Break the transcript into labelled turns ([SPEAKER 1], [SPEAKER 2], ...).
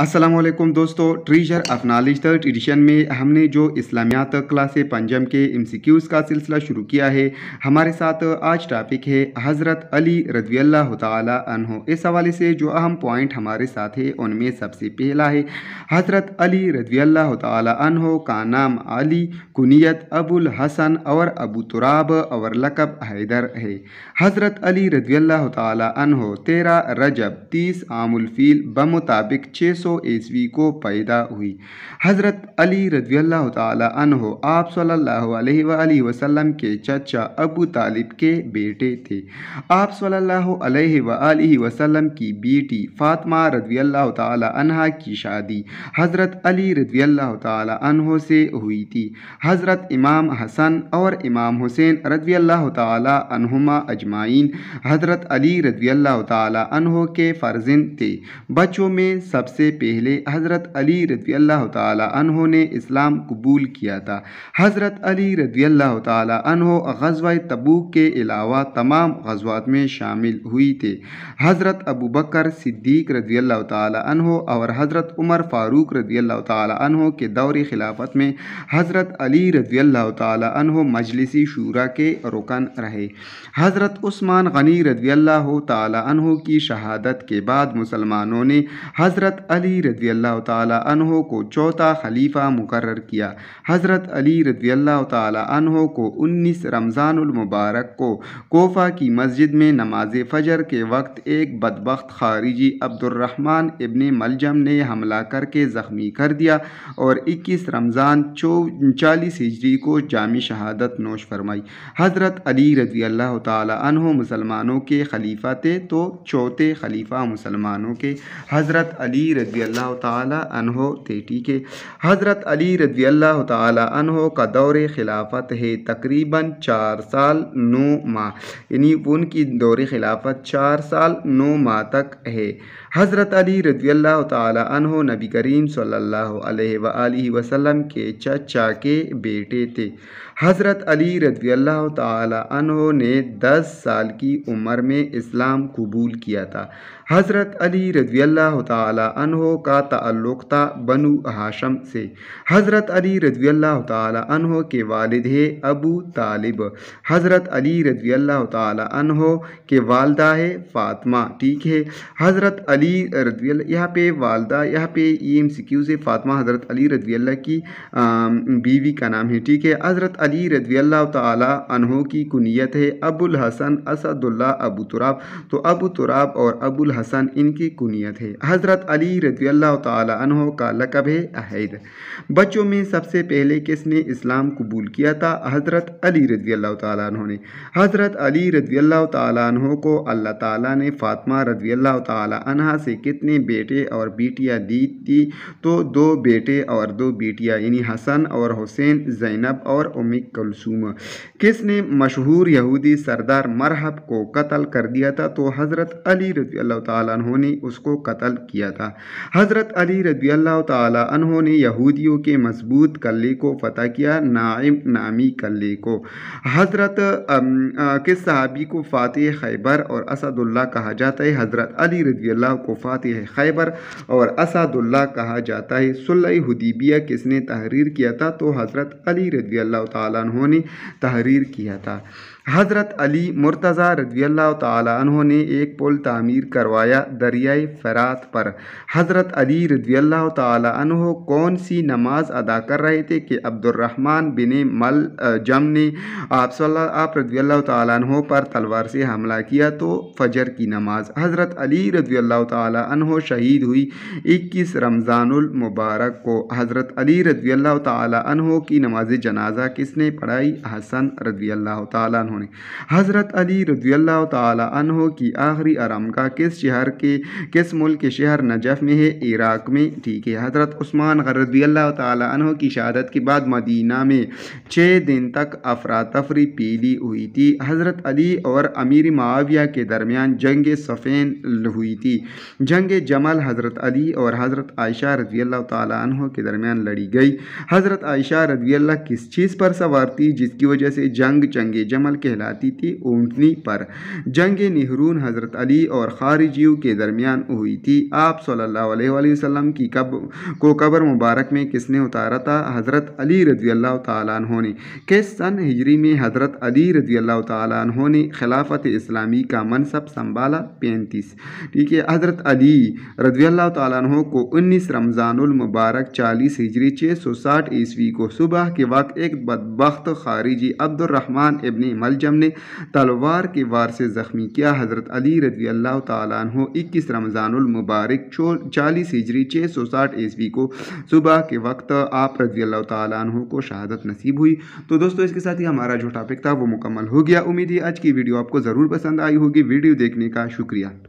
[SPEAKER 1] असलम दोस्तों treasure of knowledge third edition में हमने जो इस्लामियात क्लास पंजम के एम सी क्यूज़ का सिलसिला शुरू किया है हमारे साथ आज टॉपिक है हज़रत अली रजी अल्लाह तहो इस हवाले से जो अहम पॉइंट हमारे साथ है उनमें सबसे पहला है हज़रत अली रजी अल्लाह तहो का नाम अली कुनीत अबुल हसन और अबू तुराब और लकब हैदर है हज़रत अली रजी अल्लाह तहो तेरह रजब तीस आमुलफ़ील बमुताबिक छः सौ सौ ईस्वी को पैदा हुई हज़रत अली रजील्ला तहो आप सल्लल्लाहु अलैहि वसल्लम के चचा अबू तालिब के बेटे थे आप सल्लल्लाहु अलैहि वसल्लम की बेटी फातमा रजील्ला तहा की शादी हज़रत अली रजील्ला तहों से हुई थी हज़रत इमाम हसन और इमाम हुसैन रजील्ला तहुमा अजमाइन हज़रत अली रजील्ला तहों के फर्जिंद थे बच्चों में सबसे पहले हज़रत अली रदी अल्लाह तहों ने इस्लाम कबूल किया था हज़रत अली रदी अल्लाह तहों गजवा तबूक के अलावा तमाम गजवात में शामिल हुई थे हज़रत अबू बकर सिद्दीक रदी अल्लाह तहों और हज़रत उमर फ़ारूक रदी अल्लाह तहों के दौर खिलाफत में हज़रत अली रदी अल्लाह तहों मजलिसी शूरा के रुकन रहे हज़रत उस्मान गनी रदी अल्लाह तहों की शहादत के बाद मुसलमानों ने हज़रत अली अली रजी अल्लाह तहों को चौथा खलीफा मुकर किया हज़रत अली रजी अल्लाह तहों को 19 रमज़ानमबारक को कोफा की मस्जिद में नमाज फजर के वक्त एक बदबक खारिजी अब्दुलरहमान इबन मलजम ने हमला करके ज़ख्मी कर दिया और 21 रमज़ान चौ चालीस हिजरी को जामी शहादत नोश फरमाई हज़रत अली रजी अल्लाह तहो मुसलमानों के खलीफा थे तो चौथे खलीफा मुसलमानों के हज़रत अली रजी रदी अल्लाह तहो थे ठीक है हज़रत अली रदी अल्लाह तहो का दौर खिलाफत है तकरीबन चार साल नौ माह यानी उनकी दौर खिलाफत चार साल नौ माह तक है हज़रत अली रदी अल्लाह तहो नबी करीम सल्ला वसम के चचा के बेटे थे हज़रत अली रदी अल्लाह तहो ने दस साल की उम्र में इस्लाम कबूल किया था हज़रत अली रजी अल्लाह तहो का ताल्लुक़ था बनु हाशम से हज़रत अली रजी अल्लाह तहो के वालद है अबू तालिब हज़रत अली रजी अल्लाह तहो के वालदा है फ़ातिमा ठीक है हज़रत अली रजी यहाँ पे वालदा यहाँ पे ई एम सी क्यू से फ़ातिमा हज़रत अली रजी अल्लाह की बीवी का नाम है ठीक है हज़रत अली रजी अल्लाह तहो की कुनीत है अबुल हसन असदुल्ला अबू तुराब तो अबू तुराब और अबुल हसन इनकी कुनियत है हज़रत अली रजी तहों का लकब है अहैद बच्चों में सबसे पहले किसने इस्लाम कबूल किया था हज़रत अली रजी तहों ने हज़रत अली रजी तहों को अल्लाह ताली ने फातमा रजी तहा से कितने बेटे और बेटियाँ दी थी तो दो बेटे और दो बेटियाँ यानी हसन और हुसैन जैनब और उमिक कलसूम किसने मशहूर यहूदी सरदार मरहब को कत्ल कर दिया था तो हज़रत अली रजी अल्लाह तु ने उसको कत्ल किया था हज़रत अली रदी अल्लाह ने यहूदियों के मजबूत कल्ले को फ़तह किया नाइम नामी कल्ले को हज़रत के सहाबी को फ़ातह खैबर और असदुल्ला कहा जाता है हज़रत अली रदी अल्लाह को फ़ातह खैबर और असदुल्ला कहा जाता है सुलह हदीबिया किसने तहरीर किया था तो हज़रत अली रदी अल्लाह ने तहरीर किया था हज़रत अली मुर्तज़ा रजी अल्लाह ने एक पुल तामीर करवाया दरियाए फरात पर हज़रत अली रजी अल्लाह कौन सी नमाज अदा कर रहे थे कि अब्दुलरहमान बिन मल जम ने आप आप रजी अल्लाह पर तलवार से हमला किया तो फजर की नमाज हज़रत अली रजी अल्लाह शहीद हुई इक्कीस रमज़ानमबारक को हज़रत अली रजी अल्लाह की नमाज जनाजा किसने पढ़ाई हसन रजी अल्लाह तु उन्होंने हज़रत अली रजील्ला तहों की आखिरी आराम का किस शहर के किस मुल्क के शहर नजफ़ में है इराक में ठीक है हज़रत उस्मान रजील्ला तहों की शहादत के बाद मदीना में छः दिन तक अफरा तफरी पीली हुई थी हज़रत अली और अमीर माविया के दरमियान जंग सफ़ेन हुई थी जंग जमल हज़रत अली और हज़रत आयशा रजी अल्लाह तहों के दरमियान लड़ी गई हज़रत आयशा रजी अल्लाह किस चीज़ पर सवार थी जिसकी वजह से जंग चंगे जमल के कहलाती थी ऊँटनी पर जंग नेहरून हज़रत अली और खारिजियों के दरमियान हुई थी आप सल्लल्लाहु अलैहि वसल्लम की कब को कब्र मुबारक में किसने उतारा था हज़रत अली रजी अल्लाह तहों ने किस सन हिजरी में हज़रत अली रजी अल्लाह तहों ने खिलाफत इस्लामी का मनसब संभाला पैंतीस ठीक है हज़रत अली रजी अल्लाह तहों को उन्नीस रमज़ानमबारक चालीस हिजरी छः सौ साठ ईस्वी को सुबह के वक्त एक बदबख्त खारिजी अब्दुलरहमान इबन सलजम ने तलवार के वार से ज़ख्मी किया हज़रत अली रजी अल्लाह तु इक्कीस रमज़ानमबारक चो चालीस हिजरी छः सौ साठ ईस्वी को सुबह के वक्त आप रजी अल्लाह तु को शहादत नसीब हुई तो दोस्तों इसके साथ ही हमारा जो टॉपिक था वो मुकम्मल हो गया उम्मीद है आज की वीडियो आपको ज़रूर पसंद आई होगी वीडियो देखने का शुक्रिया